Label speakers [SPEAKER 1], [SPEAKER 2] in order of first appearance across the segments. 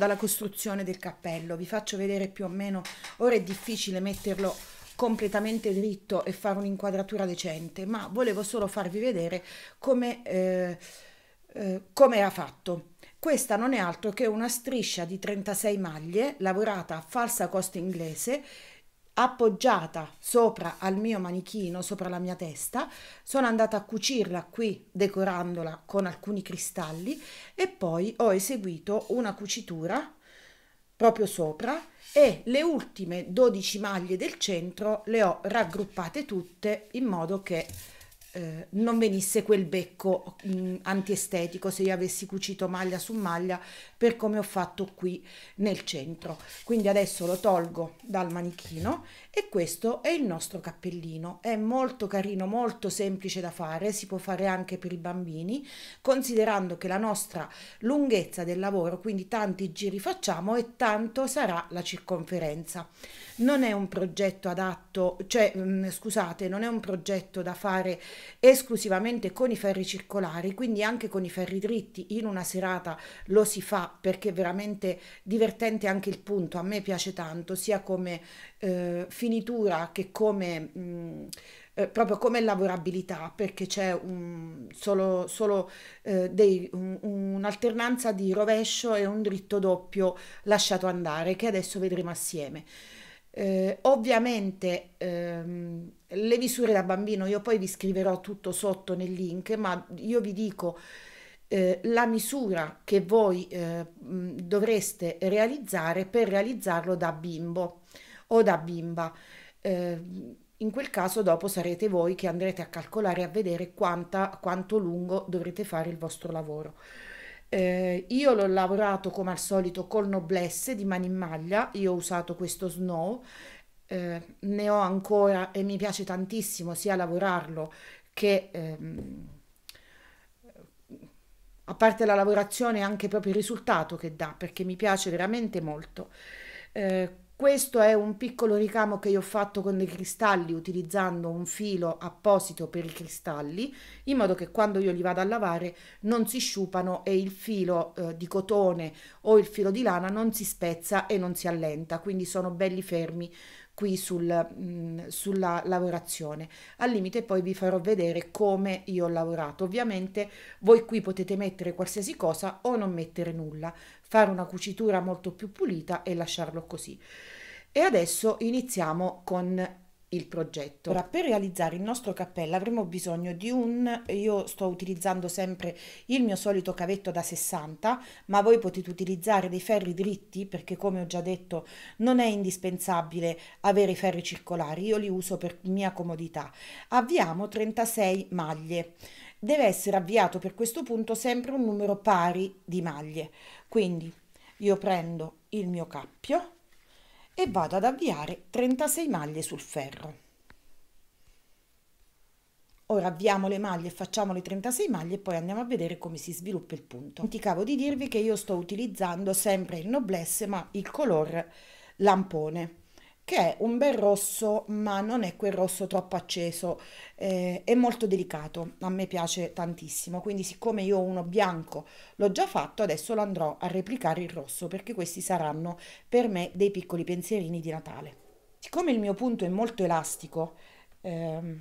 [SPEAKER 1] dalla costruzione del cappello, vi faccio vedere più o meno, ora è difficile metterlo completamente dritto e fare un'inquadratura decente, ma volevo solo farvi vedere come, eh, eh, come era fatto. Questa non è altro che una striscia di 36 maglie lavorata a falsa costa inglese appoggiata sopra al mio manichino, sopra la mia testa, sono andata a cucirla qui decorandola con alcuni cristalli e poi ho eseguito una cucitura proprio sopra e le ultime 12 maglie del centro le ho raggruppate tutte in modo che eh, non venisse quel becco mh, mm, antiestetico se io avessi cucito maglia su maglia per come ho fatto qui nel centro. Quindi adesso lo tolgo dal manichino e questo è il nostro cappellino. È molto carino, molto semplice da fare, si può fare anche per i bambini, considerando che la nostra lunghezza del lavoro, quindi tanti giri facciamo e tanto sarà la circonferenza non è un progetto adatto, cioè mh, mm, scusate, non è un progetto da fare esclusivamente con i ferri circolari, quindi anche con i ferri dritti in una serata lo si fa perché è veramente divertente anche il punto, a me piace tanto sia come eh, finitura che come... Mh, mm, eh, proprio come lavorabilità, perché c'è un, solo, solo eh, dei, un, un'alternanza di rovescio e un dritto doppio lasciato andare, che adesso vedremo assieme. Eh, ovviamente ehm, le misure da bambino, io poi vi scriverò tutto sotto nel link, ma io vi dico eh, la misura che voi eh, mm, dovreste realizzare per realizzarlo da bimbo o da bimba. Eh, in quel caso dopo sarete voi che andrete a calcolare e a vedere quanta, quanto lungo dovrete fare il vostro lavoro. Eh, io l'ho lavorato come al solito col Noblesse di mani in maglia, io ho usato questo Snow, eh, ne ho ancora e mi piace tantissimo sia lavorarlo che... Ehm, a parte la lavorazione anche proprio il risultato che dà perché mi piace veramente molto eh, questo è un piccolo ricamo che io ho fatto con dei cristalli utilizzando un filo apposito per i cristalli in modo che quando io li vado a lavare non si sciupano e il filo eh, di cotone o il filo di lana non si spezza e non si allenta, quindi sono belli fermi qui sul, mh, mm, sulla lavorazione. Al limite poi vi farò vedere come io ho lavorato. Ovviamente voi qui potete mettere qualsiasi cosa o non mettere nulla fare una cucitura molto più pulita e lasciarlo così. E adesso iniziamo con il progetto. Ora, per realizzare il nostro cappello avremo bisogno di un, io sto utilizzando sempre il mio solito cavetto da 60, ma voi potete utilizzare dei ferri dritti perché come ho già detto non è indispensabile avere i ferri circolari, io li uso per mia comodità. Avviamo 36 maglie. Deve essere avviato per questo punto sempre un numero pari di maglie. Quindi io prendo il mio cappio e vado ad avviare 36 maglie sul ferro. Ora avviamo le maglie e facciamo le 36 maglie e poi andiamo a vedere come si sviluppa il punto. Dimenticavo di dirvi che io sto utilizzando sempre il noblesse ma il color lampone che è un bel rosso, ma non è quel rosso troppo acceso, eh, è molto delicato, a me piace tantissimo, quindi siccome io uno bianco l'ho già fatto, adesso lo andrò a replicare il rosso, perché questi saranno per me dei piccoli pensierini di Natale. Siccome il mio punto è molto elastico, ehm,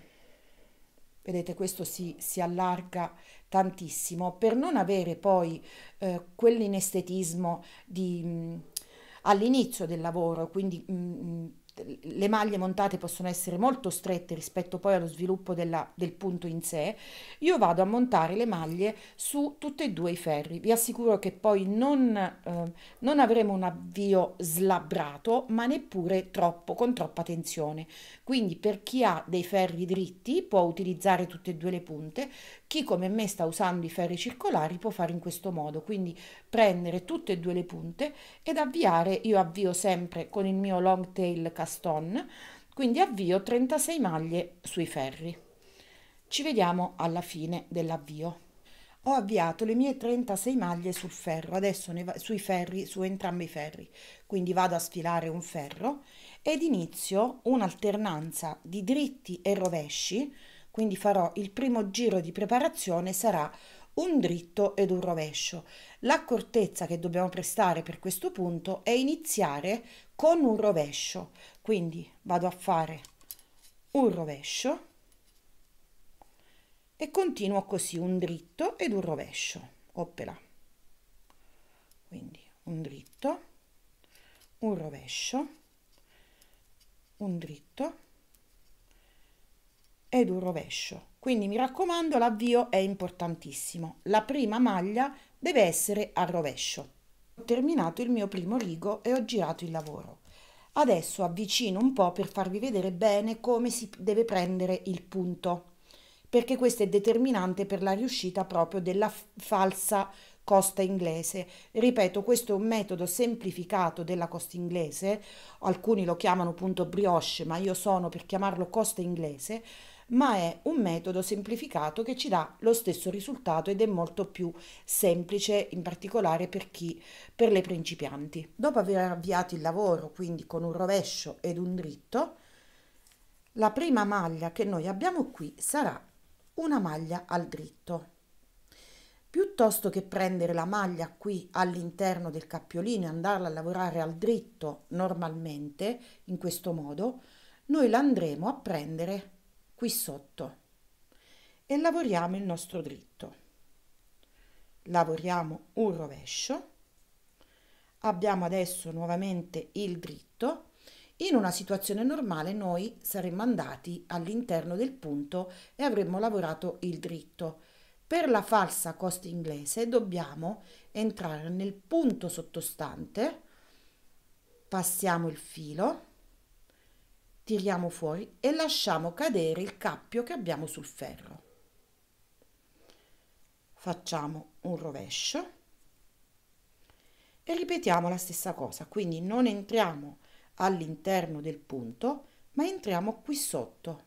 [SPEAKER 1] vedete questo si, si, allarga tantissimo, per non avere poi eh, quell'inestetismo di mm, all'inizio del lavoro, quindi mh, mm, mm, le maglie montate possono essere molto strette rispetto poi allo sviluppo della, del punto in sé, io vado a montare le maglie su tutti e due i ferri. Vi assicuro che poi non, eh, non avremo un avvio slabbrato, ma neppure troppo, con troppa tensione. Quindi per chi ha dei ferri dritti può utilizzare tutte e due le punte, chi come me sta usando i ferri circolari può fare in questo modo, quindi prendere tutte e due le punte ed avviare, io avvio sempre con il mio long tail caston, quindi avvio 36 maglie sui ferri. Ci vediamo alla fine dell'avvio. Ho avviato le mie 36 maglie sul ferro, adesso va, sui ferri, su entrambi i ferri, quindi vado a sfilare un ferro ed inizio un'alternanza di dritti e rovesci, quindi farò il primo giro di preparazione sarà un dritto ed un rovescio. L'accortezza che dobbiamo prestare per questo punto è iniziare con un rovescio, quindi vado a fare un rovescio e continuo così un dritto ed un rovescio. Oppela. Quindi un dritto, un rovescio, un dritto ed un rovescio quindi mi raccomando, l'avvio è importantissimo. La prima maglia deve essere a rovescio. Ho terminato il mio primo rigo e ho girato il lavoro. Adesso avvicino un po' per farvi vedere bene come si deve prendere il punto, perché questo è determinante per la riuscita proprio della falsa costa inglese. Ripeto, questo è un metodo semplificato della costa inglese, alcuni lo chiamano punto brioche, ma io sono per chiamarlo costa inglese, ma è un metodo semplificato che ci dà lo stesso risultato ed è molto più semplice, in particolare per chi per le principianti. Dopo aver avviato il lavoro, quindi con un rovescio ed un dritto, la prima maglia che noi abbiamo qui sarà una maglia al dritto. Piuttosto che prendere la maglia qui all'interno del cappiolino e andarla a lavorare al dritto normalmente, in questo modo, noi la andremo a prendere qui sotto e lavoriamo il nostro dritto. Lavoriamo un rovescio, abbiamo adesso nuovamente il dritto in una situazione normale noi saremmo andati all'interno del punto e avremmo lavorato il dritto. Per la falsa costa inglese dobbiamo entrare nel punto sottostante, passiamo il filo, tiriamo fuori e lasciamo cadere il cappio che abbiamo sul ferro. Facciamo un rovescio e ripetiamo la stessa cosa, quindi non entriamo all'interno del punto, ma entriamo qui sotto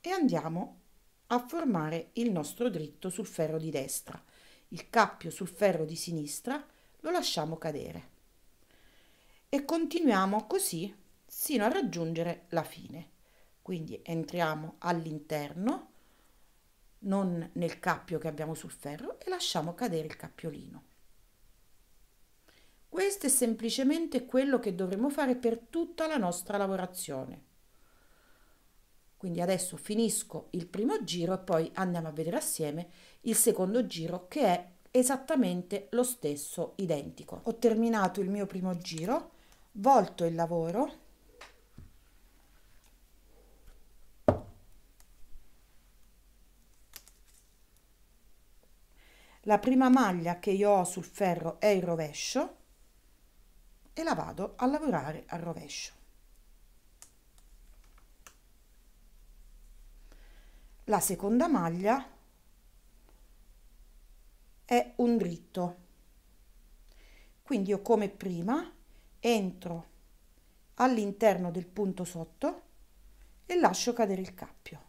[SPEAKER 1] e andiamo a formare il nostro dritto sul ferro di destra. Il cappio sul ferro di sinistra lo lasciamo cadere e continuiamo così sino a raggiungere la fine. Quindi entriamo all'interno, non nel cappio che abbiamo sul ferro e lasciamo cadere il cappiolino. Questo è semplicemente quello che dovremo fare per tutta la nostra lavorazione. Quindi adesso finisco il primo giro e poi andiamo a vedere assieme il secondo giro che è esattamente lo stesso, identico. Ho terminato il mio primo giro, volto il lavoro la prima maglia che io ho sul ferro è il rovescio e la vado a lavorare al rovescio. La seconda maglia è un dritto. Quindi io come prima entro all'interno del punto sotto e lascio cadere il cappio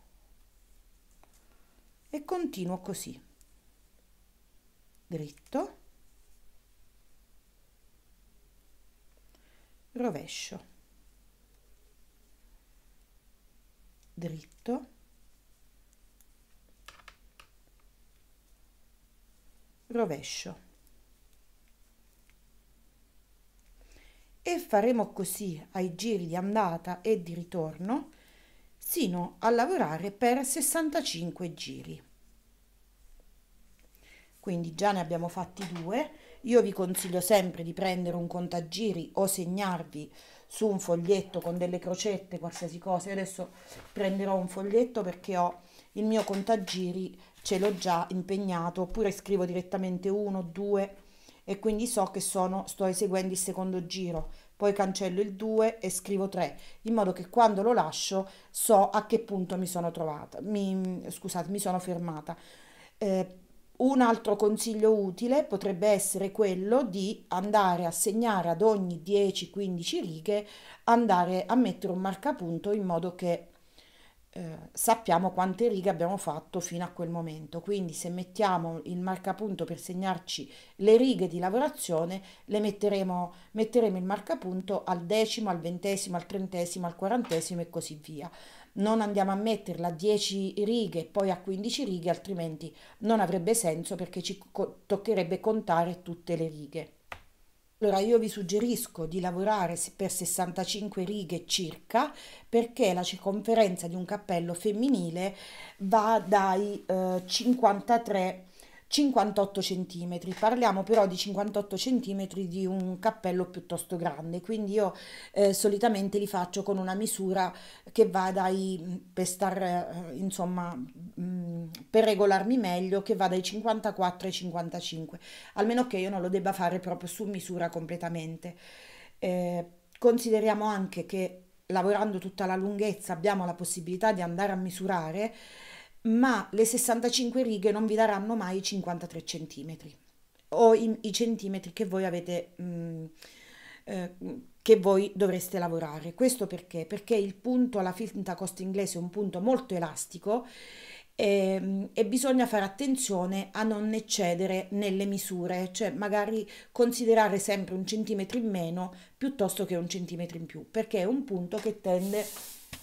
[SPEAKER 1] e continuo così dritto rovescio dritto rovescio e faremo così ai giri di andata e di ritorno sino a lavorare per 65 giri quindi già ne abbiamo fatti due. Io vi consiglio sempre di prendere un contagiri o segnarvi su un foglietto con delle crocette, qualsiasi cosa. Io adesso prenderò un foglietto perché ho il mio contagiri, ce l'ho già impegnato, oppure scrivo direttamente uno, due e quindi so che sono, sto eseguendo il secondo giro. Poi cancello il 2 e scrivo 3, in modo che quando lo lascio so a che punto mi sono trovata, mi, scusate, mi sono fermata. Eh, un altro consiglio utile potrebbe essere quello di andare a segnare ad ogni 10-15 righe, andare a mettere un marcapunto in modo che eh, sappiamo quante righe abbiamo fatto fino a quel momento. Quindi se mettiamo il marcapunto per segnarci le righe di lavorazione, le metteremo, metteremo il marcapunto al decimo, al ventesimo, al trentesimo, al quarantesimo e così via non andiamo a metterla a 10 righe e poi a 15 righe, altrimenti non avrebbe senso perché ci co- toccherebbe contare tutte le righe. Allora io vi suggerisco di lavorare per 65 righe circa perché la circonferenza di un cappello femminile va dai eh, 53 58 cm. Parliamo però di 58 cm di un cappello piuttosto grande, quindi io eh, solitamente li faccio con una misura che va dai per star eh, insomma mh, mm, per regolarmi meglio che va dai 54 ai 55, almeno che io non lo debba fare proprio su misura completamente. Eh, consideriamo anche che lavorando tutta la lunghezza abbiamo la possibilità di andare a misurare ma le 65 righe non vi daranno mai 53 centimetri o i, i centimetri che voi avete mh, mm, eh, che voi dovreste lavorare. Questo perché? Perché il punto alla finta costa inglese è un punto molto elastico e, ehm, e, bisogna fare attenzione a non eccedere nelle misure, cioè magari considerare sempre un centimetro in meno piuttosto che un centimetro in più, perché è un punto che tende,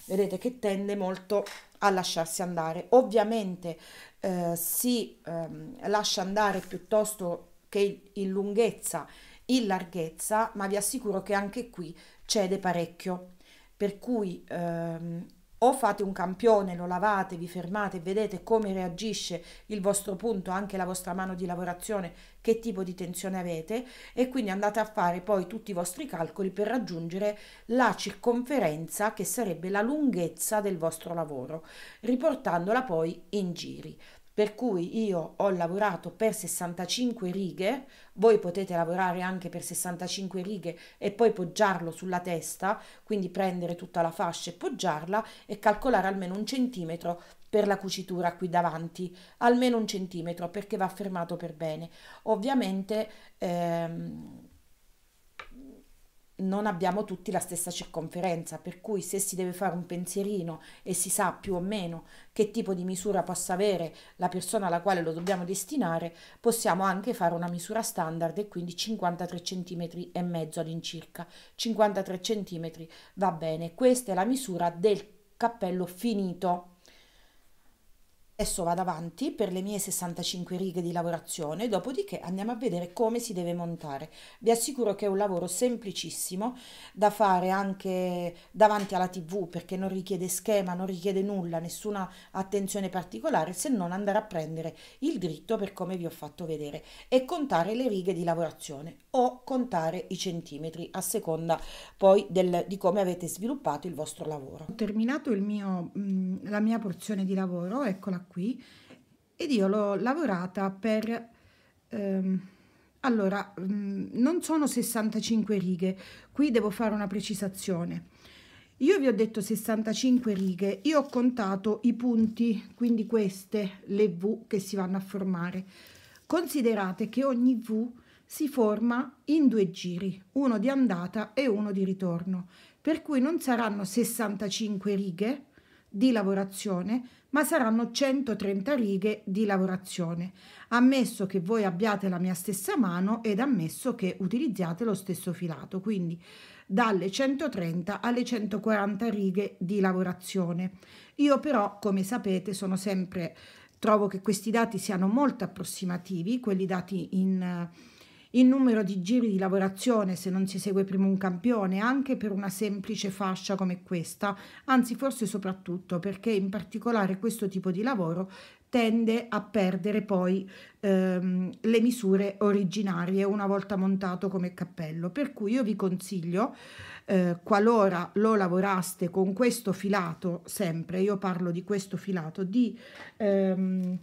[SPEAKER 1] vedete, che tende molto a lasciarsi andare. Ovviamente eh, si ehm, lascia andare piuttosto che in lunghezza, in larghezza, ma vi assicuro che anche qui cede parecchio. Per cui ehm, o fate un campione, lo lavate, vi fermate vedete come reagisce il vostro punto, anche la vostra mano di lavorazione, che tipo di tensione avete e quindi andate a fare poi tutti i vostri calcoli per raggiungere la circonferenza che sarebbe la lunghezza del vostro lavoro, riportandola poi in giri per cui io ho lavorato per 65 righe, voi potete lavorare anche per 65 righe e poi poggiarlo sulla testa, quindi prendere tutta la fascia e poggiarla e calcolare almeno un centimetro per la cucitura qui davanti, almeno un centimetro perché va fermato per bene. Ovviamente ehm, non abbiamo tutti la stessa circonferenza, per cui se si deve fare un pensierino e si sa più o meno che tipo di misura possa avere la persona alla quale lo dobbiamo destinare, possiamo anche fare una misura standard e quindi 53 cm e mezzo all'incirca. 53 cm va bene. Questa è la misura del cappello finito. Adesso vado avanti per le mie 65 righe di lavorazione, dopodiché andiamo a vedere come si deve montare. Vi assicuro che è un lavoro semplicissimo da fare anche davanti alla tv perché non richiede schema, non richiede nulla, nessuna attenzione particolare se non andare a prendere il dritto per come vi ho fatto vedere e contare le righe di lavorazione o contare i centimetri a seconda poi del, di come avete sviluppato il vostro lavoro. Ho terminato mio, mm, la mia porzione di lavoro, eccola qui ed io l'ho lavorata per... Ehm, allora, mm, non sono 65 righe, qui devo fare una precisazione. Io vi ho detto 65 righe, io ho contato i punti, quindi queste, le V che si vanno a formare. Considerate che ogni V si forma in due giri, uno di andata e uno di ritorno, per cui non saranno 65 righe di lavorazione, ma saranno 130 righe di lavorazione, ammesso che voi abbiate la mia stessa mano ed ammesso che utilizziate lo stesso filato, quindi dalle 130 alle 140 righe di lavorazione. Io però, come sapete, sono sempre trovo che questi dati siano molto approssimativi, quelli dati in il numero di giri di lavorazione se non si segue prima un campione, anche per una semplice fascia come questa, anzi forse soprattutto perché in particolare questo tipo di lavoro tende a perdere poi ehm, le misure originarie una volta montato come cappello. Per cui io vi consiglio, eh, qualora lo lavoraste con questo filato, sempre io parlo di questo filato, di ehm,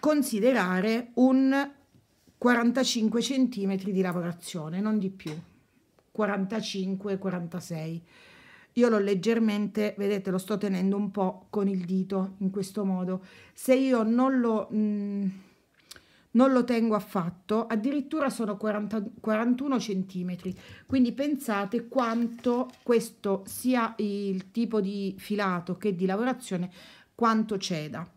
[SPEAKER 1] considerare un 45 cm di lavorazione, non di più, 45-46. Io l'ho leggermente, vedete, lo sto tenendo un po' con il dito in questo modo. Se io non lo, mh, mm, non lo tengo affatto, addirittura sono 40, 41 cm. Quindi pensate quanto questo sia il tipo di filato che di lavorazione, quanto ceda.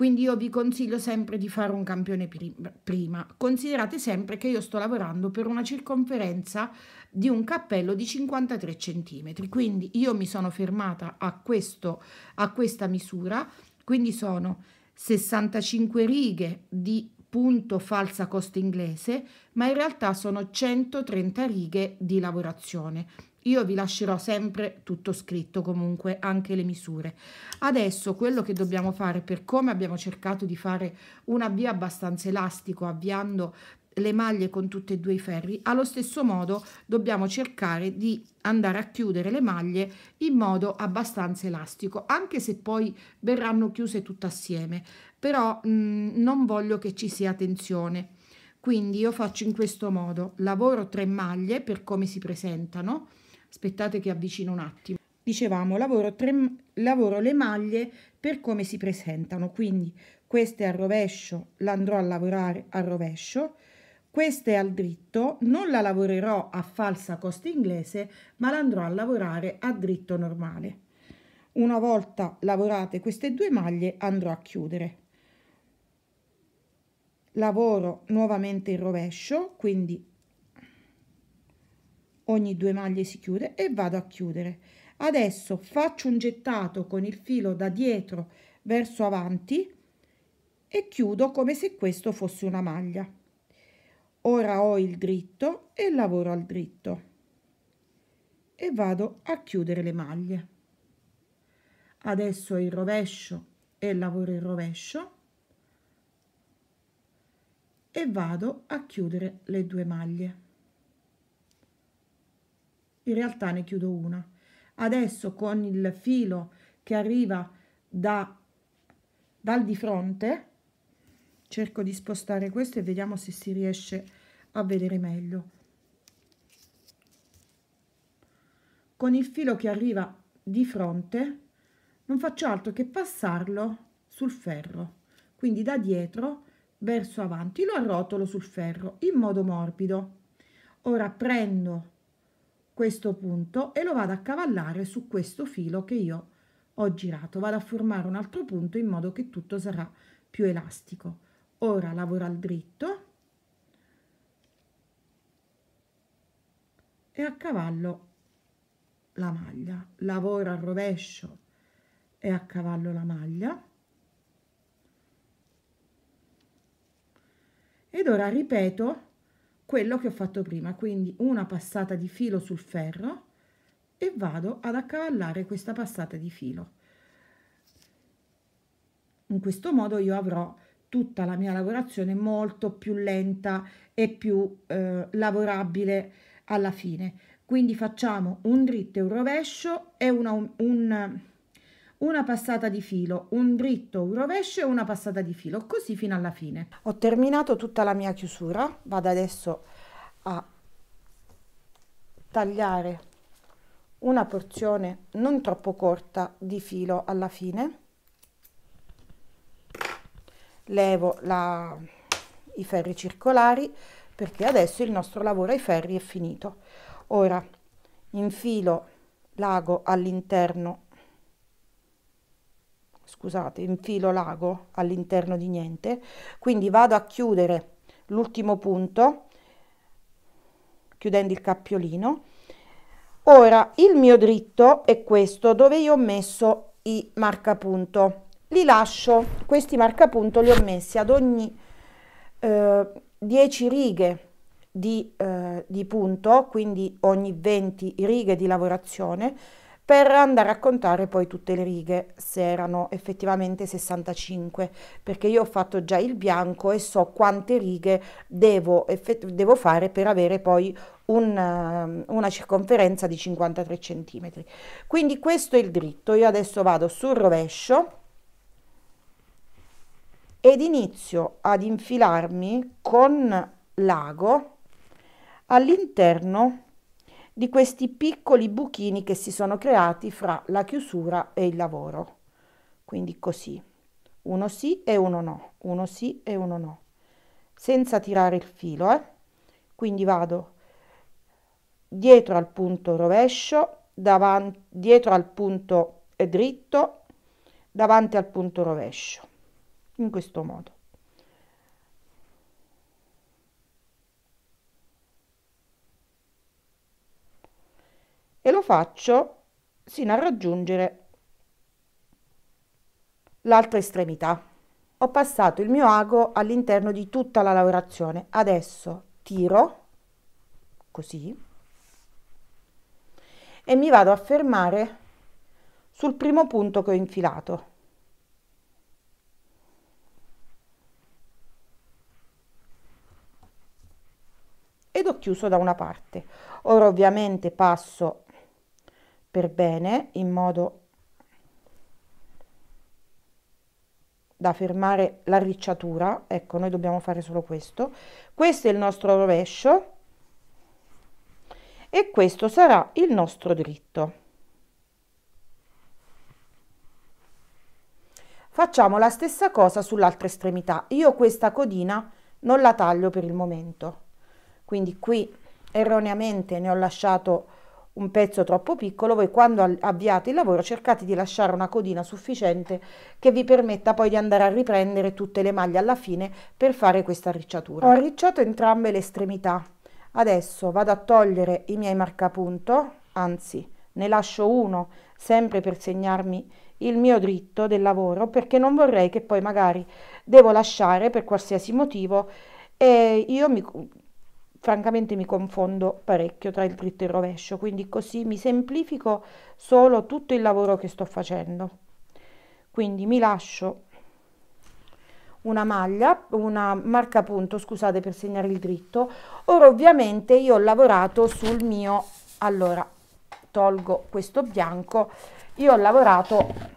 [SPEAKER 1] Quindi io vi consiglio sempre di fare un campione prima. Considerate sempre che io sto lavorando per una circonferenza di un cappello di 53 cm. Quindi io mi sono fermata a, questo, a questa misura, quindi sono 65 righe di punto falsa costa inglese, ma in realtà sono 130 righe di lavorazione io vi lascerò sempre tutto scritto comunque anche le misure adesso quello che dobbiamo fare per come abbiamo cercato di fare un avvio abbastanza elastico avviando le maglie con tutti e due i ferri allo stesso modo dobbiamo cercare di andare a chiudere le maglie in modo abbastanza elastico anche se poi verranno chiuse tutte assieme però mh, mm, non voglio che ci sia tensione quindi io faccio in questo modo lavoro tre maglie per come si presentano Aspettate che avvicino un attimo. Dicevamo, lavoro, tre, lavoro le maglie per come si presentano, quindi queste al rovescio, l'andrò a lavorare al rovescio, questa è al dritto, non la lavorerò a falsa costa inglese, ma l'andrò a lavorare a dritto normale. Una volta lavorate queste due maglie andrò a chiudere. Lavoro nuovamente il rovescio, quindi ogni due maglie si chiude e vado a chiudere adesso faccio un gettato con il filo da dietro verso avanti e chiudo come se questo fosse una maglia ora ho il dritto e lavoro al dritto e vado a chiudere le maglie adesso il rovescio e lavoro il rovescio e vado a chiudere le due maglie in realtà ne chiudo una adesso con il filo che arriva da dal di fronte cerco di spostare questo e vediamo se si riesce a vedere meglio con il filo che arriva di fronte non faccio altro che passarlo sul ferro quindi da dietro verso avanti lo arrotolo sul ferro in modo morbido ora prendo questo punto e lo vado a cavallare su questo filo che io ho girato vado a formare un altro punto in modo che tutto sarà più elastico ora lavoro al dritto e a cavallo la maglia lavoro al rovescio e a cavallo la maglia ed ora ripeto quello che ho fatto prima, quindi una passata di filo sul ferro e vado ad accavallare questa passata di filo. In questo modo io avrò tutta la mia lavorazione molto più lenta e più eh, lavorabile alla fine. Quindi facciamo un dritto e un rovescio e una, un, una passata di filo, un dritto, un rovescio e una passata di filo, così fino alla fine. Ho terminato tutta la mia chiusura, vado adesso a tagliare una porzione non troppo corta di filo alla fine. Levo la, i ferri circolari perché adesso il nostro lavoro ai ferri è finito. Ora infilo l'ago all'interno scusate, infilo l'ago all'interno di niente, quindi vado a chiudere l'ultimo punto chiudendo il cappiolino. Ora il mio dritto è questo dove io ho messo i marcapunto. Li lascio, questi marcapunto li ho messi ad ogni eh, 10 righe di, eh, di punto, quindi ogni 20 righe di lavorazione per andare a contare poi tutte le righe, se erano effettivamente 65, perché io ho fatto già il bianco e so quante righe devo, devo fare per avere poi un, ehm, una circonferenza di 53 centimetri Quindi questo è il dritto, io adesso vado sul rovescio ed inizio ad infilarmi con l'ago all'interno di questi piccoli buchini che si sono creati fra la chiusura e il lavoro. Quindi così, uno sì e uno no, uno sì e uno no, senza tirare il filo. Eh? Quindi vado dietro al punto rovescio, davanti, dietro al punto dritto, davanti al punto rovescio, in questo modo. e lo faccio sino a raggiungere l'altra estremità. Ho passato il mio ago all'interno di tutta la lavorazione. Adesso tiro così e mi vado a fermare sul primo punto che ho infilato. Ed ho chiuso da una parte. Ora ovviamente passo per bene in modo da fermare la ricciatura ecco noi dobbiamo fare solo questo questo è il nostro rovescio e questo sarà il nostro dritto facciamo la stessa cosa sull'altra estremità io questa codina non la taglio per il momento quindi qui erroneamente ne ho lasciato un pezzo troppo piccolo, voi quando avviate il lavoro cercate di lasciare una codina sufficiente che vi permetta poi di andare a riprendere tutte le maglie alla fine per fare questa arricciatura. Ho arricciato entrambe le estremità, adesso vado a togliere i miei marcapunto, anzi ne lascio uno sempre per segnarmi il mio dritto del lavoro perché non vorrei che poi magari devo lasciare per qualsiasi motivo e io mi francamente mi confondo parecchio tra il dritto e il rovescio, quindi così mi semplifico solo tutto il lavoro che sto facendo. Quindi mi lascio una maglia, una marca punto, scusate per segnare il dritto. Ora ovviamente io ho lavorato sul mio, allora tolgo questo bianco, io ho lavorato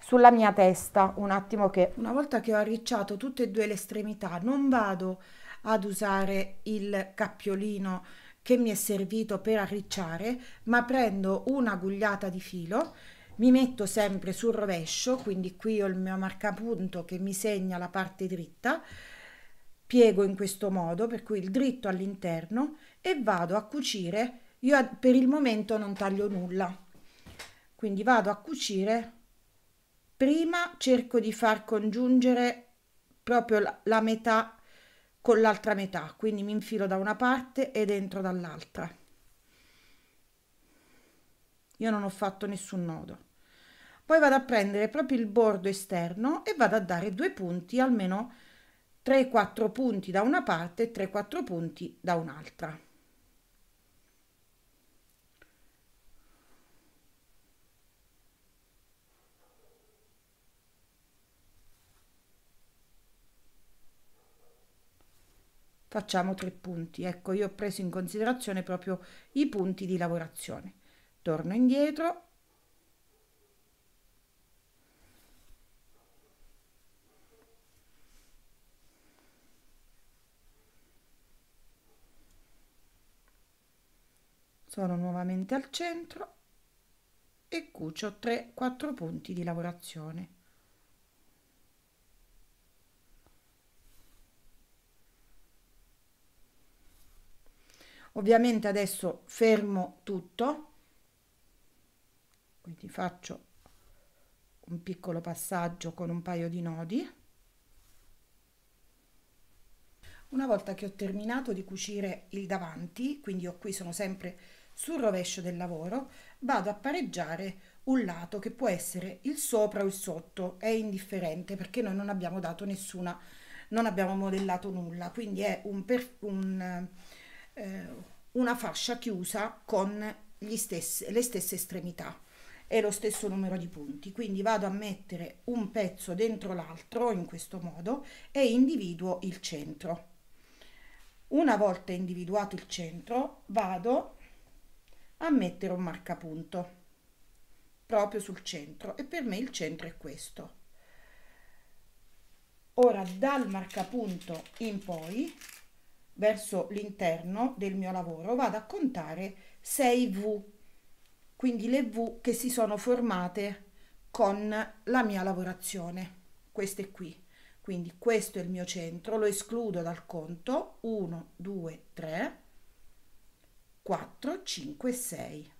[SPEAKER 1] sulla mia testa un attimo che... Una volta che ho arricciato tutte e due le estremità non vado ad usare il cappiolino che mi è servito per arricciare, ma prendo una gugliata di filo, mi metto sempre sul rovescio, quindi qui ho il mio marcapunto che mi segna la parte dritta, piego in questo modo, per cui il dritto all'interno e vado a cucire, io per il momento non taglio nulla, quindi vado a cucire, prima cerco di far congiungere proprio la, la metà con l'altra metà, quindi mi infilo da una parte ed entro dall'altra. Io non ho fatto nessun nodo. Poi vado a prendere proprio il bordo esterno e vado a dare due punti, almeno 3-4 punti da una parte e 3-4 punti da un'altra. facciamo tre punti. Ecco, io ho preso in considerazione proprio i punti di lavorazione. Torno indietro. Sono nuovamente al centro e cucio 3-4 punti di lavorazione. Ovviamente adesso fermo tutto, quindi faccio un piccolo passaggio con un paio di nodi. Una volta che ho terminato di cucire il davanti, quindi io qui sono sempre sul rovescio del lavoro, vado a pareggiare un lato che può essere il sopra o il sotto, è indifferente perché noi non abbiamo dato nessuna, non abbiamo modellato nulla, quindi è un, per, un eh, una fascia chiusa con stesse, le stesse estremità e lo stesso numero di punti. Quindi vado a mettere un pezzo dentro l'altro in questo modo e individuo il centro. Una volta individuato il centro vado a mettere un marcapunto proprio sul centro e per me il centro è questo. Ora dal marcapunto in poi verso l'interno del mio lavoro vado a contare 6 V, quindi le V che si sono formate con la mia lavorazione, queste qui. Quindi questo è il mio centro, lo escludo dal conto 1, 2, 3, 4, 5, 6.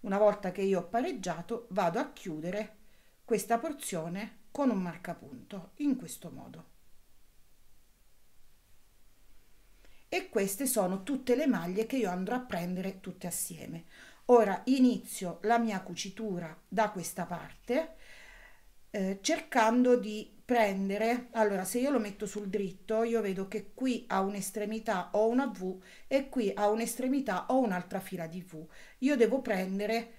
[SPEAKER 1] Una volta che io ho pareggiato vado a chiudere questa porzione con un marcapunto in questo modo. e queste sono tutte le maglie che io andrò a prendere tutte assieme. Ora inizio la mia cucitura da questa parte eh, cercando di prendere, allora se io lo metto sul dritto io vedo che qui a un'estremità ho una V e qui a un'estremità ho un'altra fila di V. Io devo prendere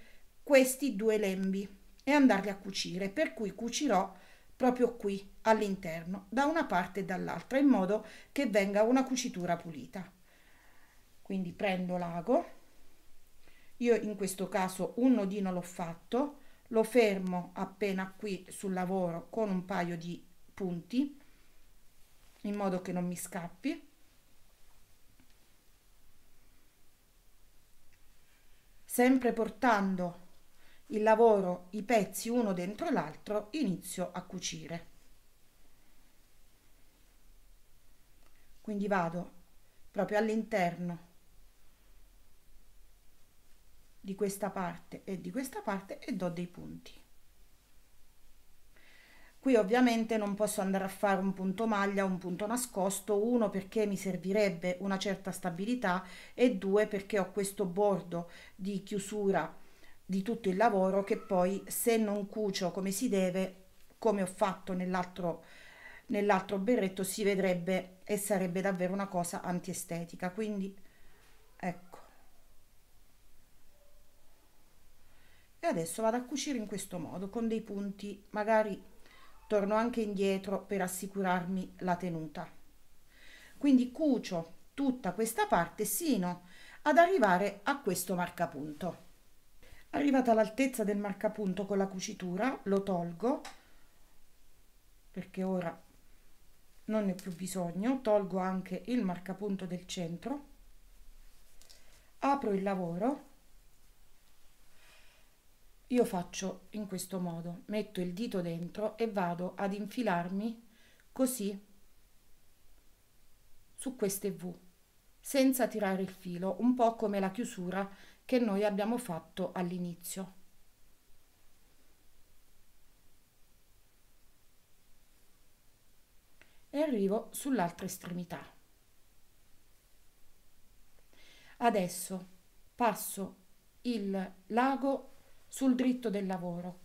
[SPEAKER 1] questi due lembi e andarli a cucire, per cui cucirò proprio qui all'interno, da una parte e dall'altra, in modo che venga una cucitura pulita. Quindi prendo l'ago, io in questo caso un nodino l'ho fatto, lo fermo appena qui sul lavoro con un paio di punti, in modo che non mi scappi. Sempre portando il lavoro i pezzi uno dentro l'altro inizio a cucire quindi vado proprio all'interno di questa parte e di questa parte e do dei punti qui ovviamente non posso andare a fare un punto maglia un punto nascosto uno perché mi servirebbe una certa stabilità e due perché ho questo bordo di chiusura di tutto il lavoro che poi se non cucio come si deve, come ho fatto nell'altro, nell'altro berretto, si vedrebbe e sarebbe davvero una cosa antiestetica. Quindi ecco. E adesso vado a cucire in questo modo, con dei punti, magari torno anche indietro per assicurarmi la tenuta. Quindi cucio tutta questa parte sino ad arrivare a questo marcapunto arrivata all'altezza del marcapunto con la cucitura lo tolgo perché ora non ne ho più bisogno tolgo anche il marcapunto del centro apro il lavoro io faccio in questo modo metto il dito dentro e vado ad infilarmi così su queste V senza tirare il filo un po' come la chiusura che noi abbiamo fatto all'inizio. E arrivo sull'altra estremità. Adesso passo il lago sul dritto del lavoro,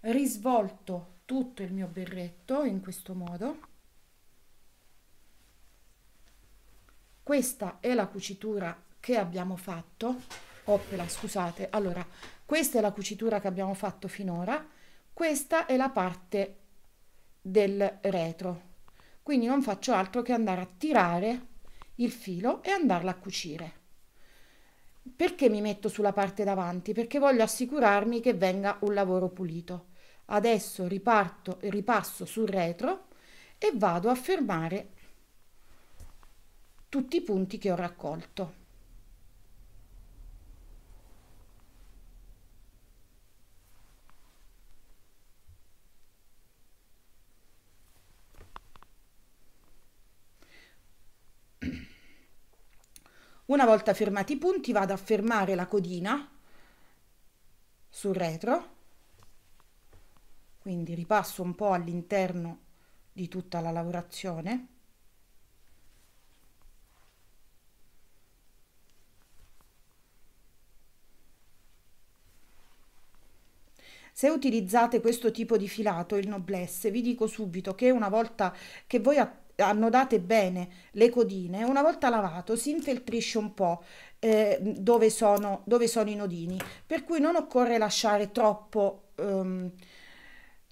[SPEAKER 1] risvolto tutto il mio berretto in questo modo. Questa è la cucitura che abbiamo fatto, opera, scusate, allora questa è la cucitura che abbiamo fatto finora, questa è la parte del retro, quindi non faccio altro che andare a tirare il filo e andarla a cucire. Perché mi metto sulla parte davanti? Perché voglio assicurarmi che venga un lavoro pulito. Adesso riparto, ripasso sul retro e vado a fermare tutti i punti che ho raccolto. Una volta fermati i punti vado a fermare la codina sul retro, quindi ripasso un po' all'interno di tutta la lavorazione. Se utilizzate questo tipo di filato, il noblesse, vi dico subito che una volta che voi attaccate annodate bene le codine, una volta lavato si infeltrisce un po' eh, dove, sono, dove, sono, i nodini, per cui non occorre lasciare troppo, ehm,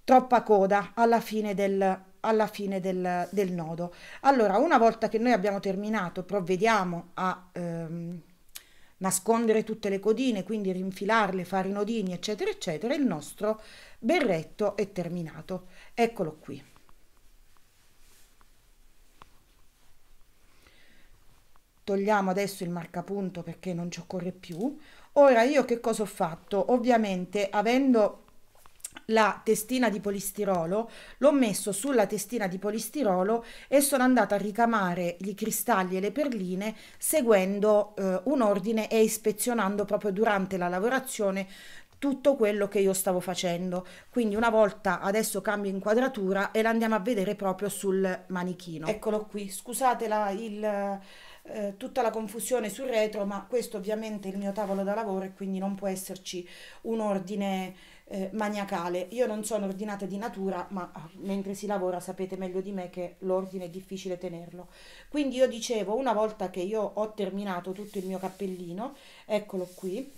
[SPEAKER 1] troppa coda alla fine del, alla fine del, del, nodo. Allora, una volta che noi abbiamo terminato, provvediamo a ehm, nascondere tutte le codine, quindi rinfilarle, fare i nodini, eccetera, eccetera, il nostro berretto è terminato. Eccolo qui. togliamo adesso il marcapunto perché non ci occorre più ora io che cosa ho fatto ovviamente avendo la testina di polistirolo l'ho messo sulla testina di polistirolo e sono andata a ricamare i cristalli e le perline seguendo eh, un ordine e ispezionando proprio durante la lavorazione tutto quello che io stavo facendo quindi una volta adesso cambio inquadratura e la andiamo a vedere proprio sul manichino eccolo qui scusate la, il eh, tutta la confusione sul retro, ma questo ovviamente è il mio tavolo da lavoro e quindi non può esserci un ordine eh, maniacale. Io non sono ordinata di natura, ma ah, mentre si lavora sapete meglio di me che l'ordine è difficile tenerlo. Quindi io dicevo, una volta che io ho terminato tutto il mio cappellino, eccolo qui,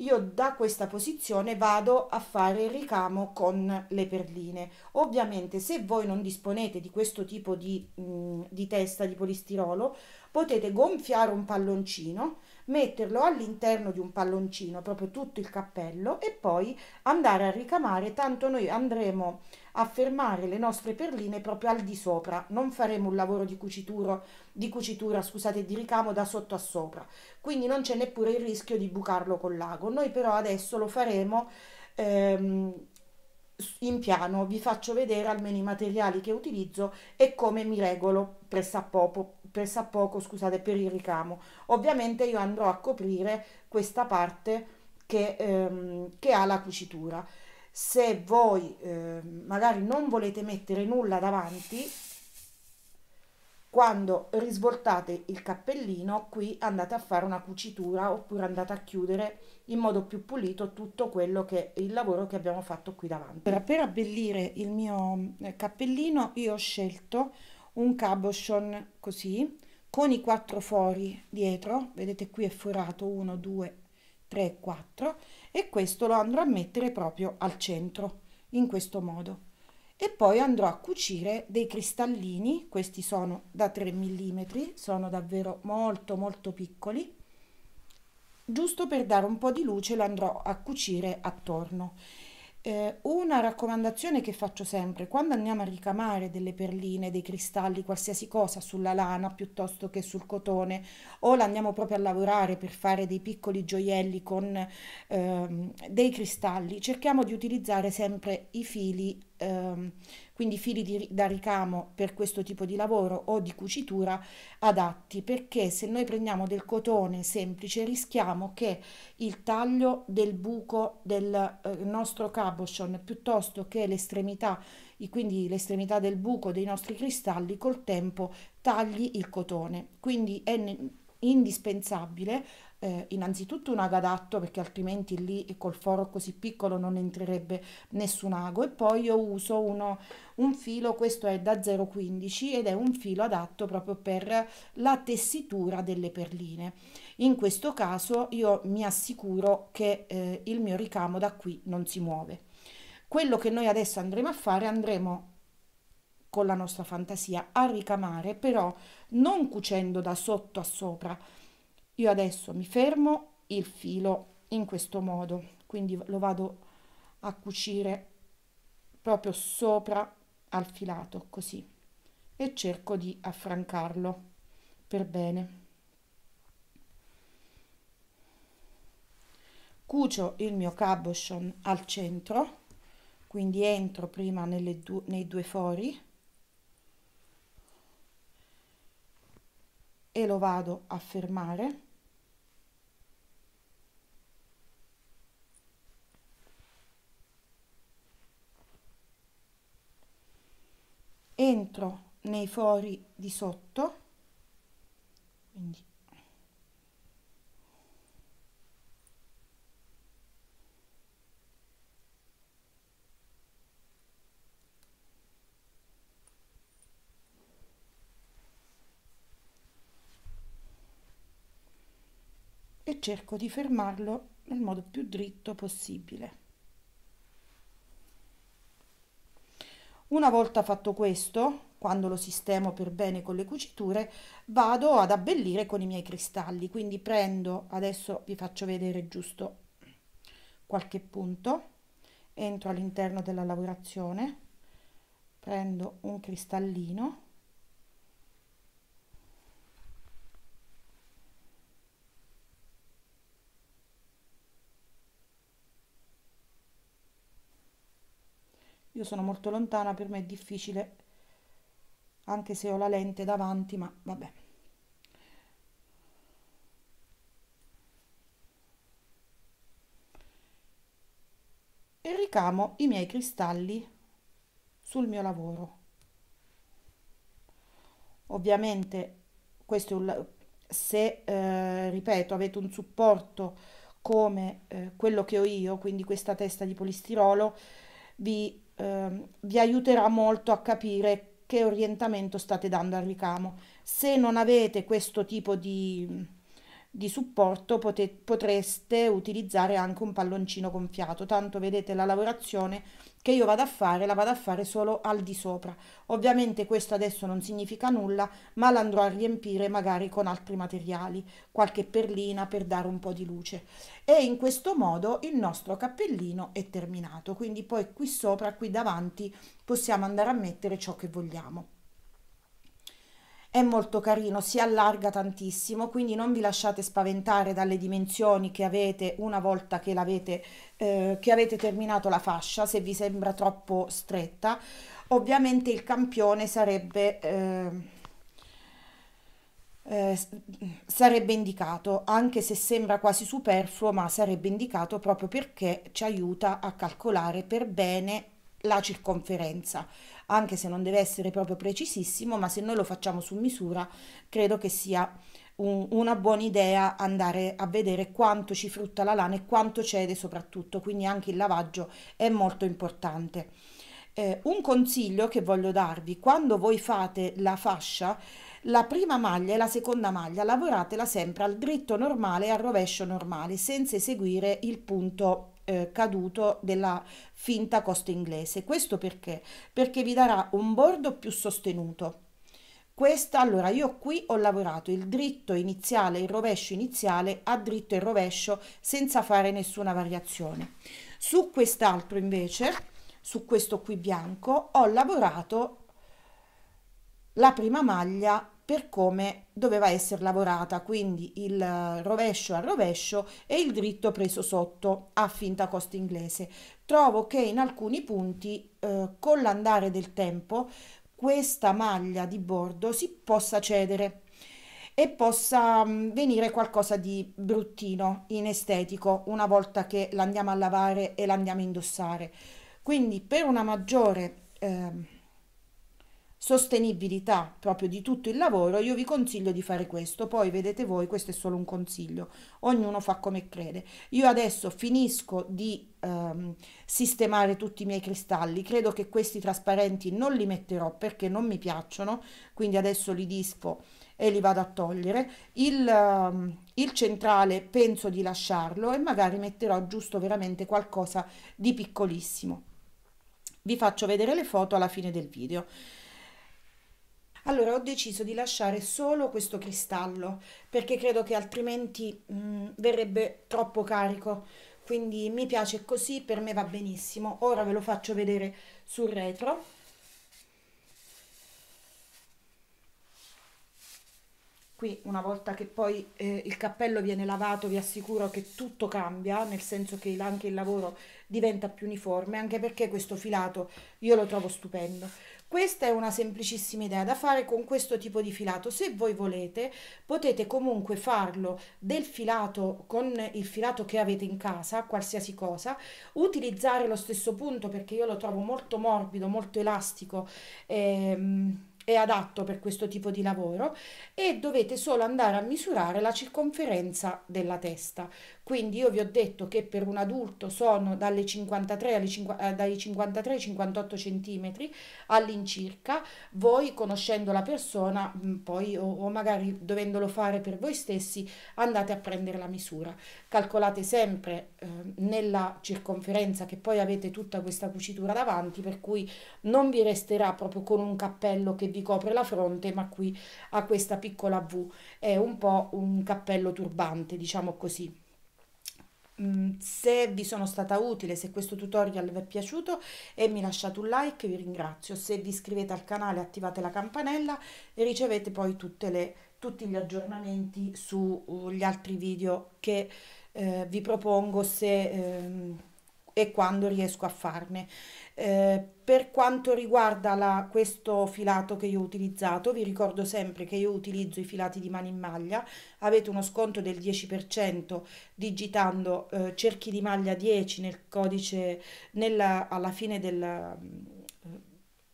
[SPEAKER 1] io da questa posizione vado a fare il ricamo con le perline. Ovviamente se voi non disponete di questo tipo di, mh, mm, di testa di polistirolo potete gonfiare un palloncino, metterlo all'interno di un palloncino, proprio tutto il cappello e poi andare a ricamare, tanto noi andremo a fermare le nostre perline proprio al di sopra, non faremo un lavoro di cucitura, di cucitura, scusate, di ricamo da sotto a sopra, quindi non c'è neppure il rischio di bucarlo con l'ago, noi però adesso lo faremo ehm, in piano, vi faccio vedere almeno i materiali che utilizzo e come mi regolo pressa poco per poco, scusate, per il ricamo. Ovviamente io andrò a coprire questa parte che, ehm, che ha la cucitura. Se voi eh, magari non volete mettere nulla davanti, quando risvoltate il cappellino qui andate a fare una cucitura oppure andate a chiudere in modo più pulito tutto quello che il lavoro che abbiamo fatto qui davanti. Per abbellire il mio eh, cappellino io ho scelto un cabochon così con i quattro fori dietro vedete qui è forato 1 2 3 4 e questo lo andrò a mettere proprio al centro in questo modo e poi andrò a cucire dei cristallini questi sono da 3 mm sono davvero molto molto piccoli giusto per dare un po' di luce lo andrò a cucire attorno eh, una raccomandazione che faccio sempre, quando andiamo a ricamare delle perline, dei cristalli, qualsiasi cosa sulla lana piuttosto che sul cotone o la andiamo proprio a lavorare per fare dei piccoli gioielli con ehm, dei cristalli, cerchiamo di utilizzare sempre i fili ehm, quindi fili di, da ricamo per questo tipo di lavoro o di cucitura adatti perché se noi prendiamo del cotone semplice rischiamo che il taglio del buco del eh, nostro cabochon piuttosto che l'estremità quindi l'estremità del buco dei nostri cristalli col tempo tagli il cotone quindi è indispensabile eh, innanzitutto un ago adatto perché altrimenti lì col foro così piccolo non entrerebbe nessun ago e poi io uso uno, un filo, questo è da 0,15 ed è un filo adatto proprio per la tessitura delle perline. In questo caso io mi assicuro che eh, il mio ricamo da qui non si muove. Quello che noi adesso andremo a fare andremo con la nostra fantasia a ricamare però non cucendo da sotto a sopra io adesso mi fermo il filo in questo modo quindi lo vado a cucire proprio sopra al filato così e cerco di affrancarlo per bene cucio il mio cabochon al centro quindi entro prima nelle due, nei due fori e lo vado a fermare entro nei fori di sotto quindi e cerco di fermarlo nel modo più dritto possibile Una volta fatto questo, quando lo sistemo per bene con le cuciture, vado ad abbellire con i miei cristalli. Quindi prendo, adesso vi faccio vedere giusto qualche punto, entro all'interno della lavorazione, prendo un cristallino io sono molto lontana per me è difficile anche se ho la lente davanti ma vabbè e ricamo i miei cristalli sul mio lavoro ovviamente questo è un, se eh, ripeto avete un supporto come eh, quello che ho io quindi questa testa di polistirolo vi eh, vi aiuterà molto a capire che orientamento state dando al ricamo. Se non avete questo tipo di, di supporto pote, potreste utilizzare anche un palloncino gonfiato, tanto vedete la lavorazione che io vado a fare la vado a fare solo al di sopra. Ovviamente questo adesso non significa nulla, ma l'andrò a riempire magari con altri materiali, qualche perlina per dare un po' di luce. E in questo modo il nostro cappellino è terminato, quindi poi qui sopra, qui davanti, possiamo andare a mettere ciò che vogliamo è molto carino, si allarga tantissimo, quindi non vi lasciate spaventare dalle dimensioni che avete una volta che, l'avete, eh, che avete terminato la fascia, se vi sembra troppo stretta. Ovviamente il campione sarebbe... Eh, eh, sarebbe indicato, anche se sembra quasi superfluo, ma sarebbe indicato proprio perché ci aiuta a calcolare per bene la circonferenza anche se non deve essere proprio precisissimo, ma se noi lo facciamo su misura, credo che sia un, una buona idea andare a vedere quanto ci frutta la lana e quanto cede soprattutto, quindi anche il lavaggio è molto importante. Eh, un consiglio che voglio darvi, quando voi fate la fascia, la prima maglia e la seconda maglia lavoratela sempre al dritto normale e al rovescio normale, senza eseguire il punto eh, caduto della finta costa inglese. Questo perché? Perché vi darà un bordo più sostenuto. Questa, allora, io qui ho lavorato il dritto iniziale, il rovescio iniziale a dritto e rovescio senza fare nessuna variazione. Su quest'altro invece, su questo qui bianco, ho lavorato la prima maglia per come doveva essere lavorata, quindi il rovescio al rovescio e il dritto preso sotto a finta costa inglese. Trovo che in alcuni punti, eh, con l'andare del tempo, questa maglia di bordo si possa cedere e possa mm, venire qualcosa di bruttino, inestetico, una volta che l'andiamo a lavare e l'andiamo a indossare. Quindi per una maggiore... Eh, sostenibilità proprio di tutto il lavoro, io vi consiglio di fare questo. Poi vedete voi, questo è solo un consiglio, ognuno fa come crede. Io adesso finisco di ehm, sistemare tutti i miei cristalli, credo che questi trasparenti non li metterò perché non mi piacciono, quindi adesso li dispo e li vado a togliere. Il, ehm, il centrale penso di lasciarlo e magari metterò giusto veramente qualcosa di piccolissimo. Vi faccio vedere le foto alla fine del video. Allora ho deciso di lasciare solo questo cristallo perché credo che altrimenti mh, mm, verrebbe troppo carico, quindi mi piace così, per me va benissimo. Ora ve lo faccio vedere sul retro. Qui una volta che poi eh, il cappello viene lavato vi assicuro che tutto cambia, nel senso che anche il lavoro diventa più uniforme, anche perché questo filato io lo trovo stupendo. Questa è una semplicissima idea da fare con questo tipo di filato. Se voi volete potete comunque farlo del filato con il filato che avete in casa, qualsiasi cosa, utilizzare lo stesso punto perché io lo trovo molto morbido, molto elastico. Ehm, è adatto per questo tipo di lavoro e dovete solo andare a misurare la circonferenza della testa. Quindi io vi ho detto che per un adulto sono dalle 53 alle 50, eh, dai 53 ai 58 centimetri all'incirca, voi conoscendo la persona mm, poi o, o magari dovendolo fare per voi stessi andate a prendere la misura. Calcolate sempre eh, nella circonferenza che poi avete tutta questa cucitura davanti per cui non vi resterà proprio con un cappello che vi quindi copre la fronte, ma qui ha questa piccola V, è un po' un cappello turbante, diciamo così. Mm, se vi sono stata utile, se questo tutorial vi è piaciuto e mi lasciate un like, vi ringrazio. Se vi iscrivete al canale, attivate la campanella e ricevete poi le, tutti gli aggiornamenti sugli altri video che eh, vi propongo se... Ehm, e quando riesco a farne. Eh, per quanto riguarda la, questo filato che io ho utilizzato, vi ricordo sempre che io utilizzo i filati di mani in maglia, avete uno sconto del 10% digitando eh, cerchi di maglia 10 nel codice nella, alla fine del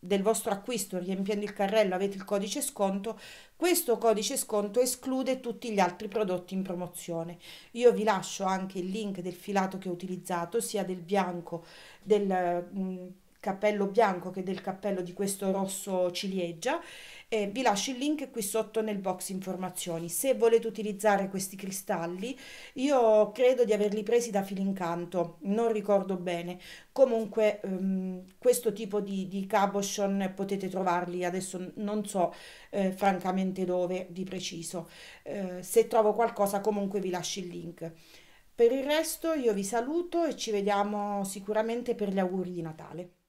[SPEAKER 1] del vostro acquisto riempiendo il carrello avete il codice sconto, questo codice sconto esclude tutti gli altri prodotti in promozione. Io vi lascio anche il link del filato che ho utilizzato, sia del bianco, del... Mh, mm, cappello bianco che del cappello di questo rosso ciliegia eh, vi lascio il link qui sotto nel box informazioni se volete utilizzare questi cristalli io credo di averli presi da Filincanto non ricordo bene comunque ehm, questo tipo di, di cabochon potete trovarli adesso non so eh, francamente dove di preciso eh, se trovo qualcosa comunque vi lascio il link per il resto io vi saluto e ci vediamo sicuramente per gli auguri di Natale.